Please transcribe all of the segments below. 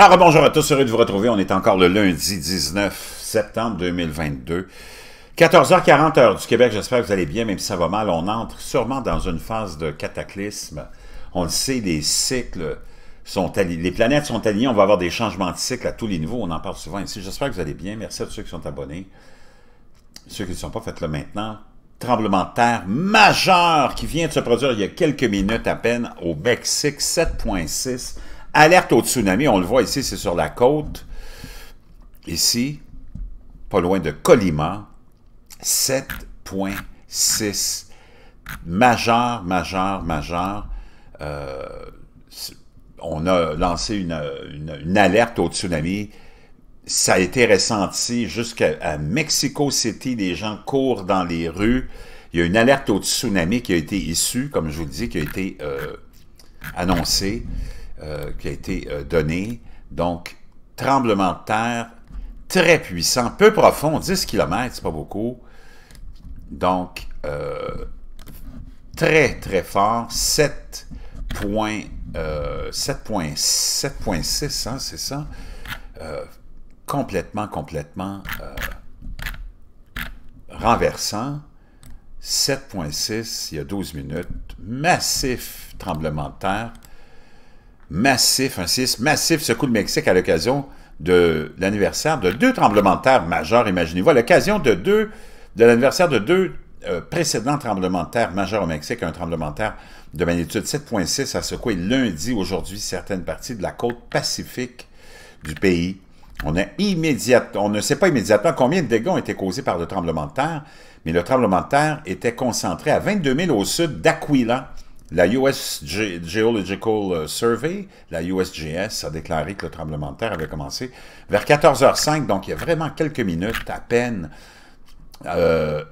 Alors, bonjour à tous, heureux de vous retrouver. On est encore le lundi 19 septembre 2022. 14h40 du Québec, j'espère que vous allez bien, même si ça va mal. On entre sûrement dans une phase de cataclysme. On le sait, les cycles sont alignés, Les planètes sont alignées. On va avoir des changements de cycle à tous les niveaux. On en parle souvent ici. J'espère que vous allez bien. Merci à tous ceux qui sont abonnés. Ceux qui ne sont pas, faites-le maintenant. Tremblement de terre majeur qui vient de se produire il y a quelques minutes à peine au Mexique, 7.6 Alerte au tsunami, on le voit ici, c'est sur la côte. Ici, pas loin de Colima, 7.6. Majeur, majeur, majeur. Euh, on a lancé une, alerte au tsunami. Ça a été ressenti jusqu'à Mexico City. Les gens courent dans les rues. Il y a une alerte au tsunami qui a été issue, comme je vous le dis, qui a été euh, annoncée. Euh, qui a été euh, donné. Donc, tremblement de terre très puissant, peu profond, 10 km, c'est pas beaucoup. Donc, euh, très, très fort, 7.6, hein, c'est ça? complètement, complètement renversant. 7.6, il y a 12 minutes, massif tremblement de terre massif, un 6, massif secoue le Mexique à l'occasion de l'anniversaire de deux tremblements de terre majeurs, imaginez-vous, à l'occasion de deux, de l'anniversaire de deux euh, précédents tremblements de terre majeurs au Mexique, un tremblement de terre de magnitude 7.6 a secoué lundi, aujourd'hui, certaines parties de la côte pacifique du pays. On, a on ne sait pas immédiatement combien de dégâts ont été causés par le tremblement de terre, mais le tremblement de terre était concentré à 22 000 au sud d'Aquila, la US Geological euh, Survey, la USGS, a déclaré que le tremblement de terre avait commencé vers 14h05, donc il y a vraiment quelques minutes à peine. Euh,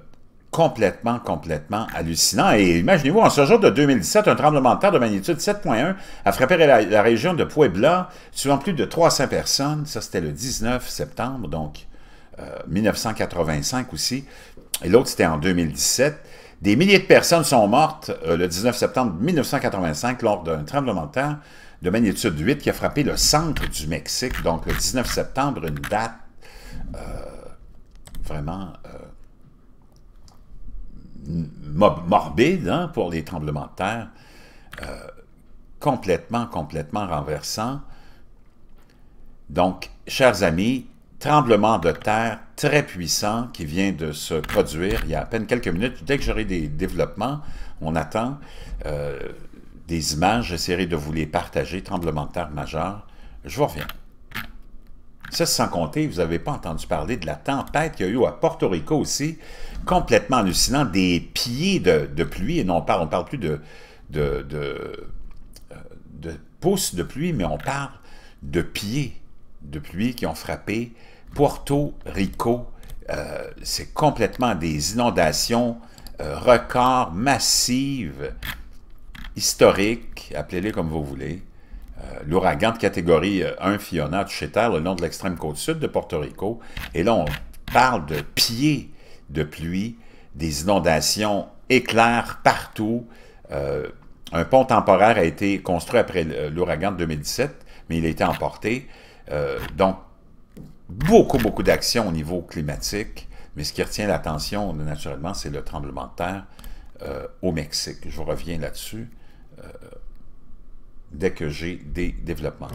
complètement, complètement hallucinant. Et imaginez-vous, en ce jour de 2017, un tremblement de terre de magnitude 7.1 a frappé la, région de Puebla, suivant plus de 300 personnes. Ça, c'était le 19 septembre, donc 1985 euh, aussi. Et l'autre, c'était en 2017. Des milliers de personnes sont mortes euh, le 19 septembre 1985 lors d'un tremblement de terre de magnitude 8 qui a frappé le centre du Mexique. Donc, le 19 septembre, une date euh, vraiment euh, morbide hein, pour les tremblements de terre, complètement, complètement renversant. Donc, chers amis, tremblement de terre très puissant qui vient de se produire il y a à peine quelques minutes. Dès que j'aurai des développements, on attend euh, des images, j'essaierai de vous les partager, tremblement de terre majeur. Je vous reviens. Ça, sans compter, vous n'avez pas entendu parler de la tempête qu'il y a eu à Porto Rico aussi, complètement hallucinant, des pieds de, pluie, et non, on parle, on parle plus de, de, de, euh, de pouces de pluie, mais on parle de pieds de pluie qui ont frappé Porto Rico, euh, c'est complètement des inondations euh, records, massives, historiques, appelez-les comme vous voulez. Euh, l'ouragan de catégorie 1 Fiona de le long de l'extrême côte sud de Porto Rico. Et là, on parle de pieds de pluie, des inondations éclairs partout. un pont temporaire a été construit après l'ouragan de 2017, mais il a été emporté. donc, beaucoup, beaucoup d'actions au niveau climatique, mais ce qui retient l'attention, naturellement, c'est le tremblement de terre euh, au Mexique. Je reviens là-dessus euh, dès que j'ai des développements.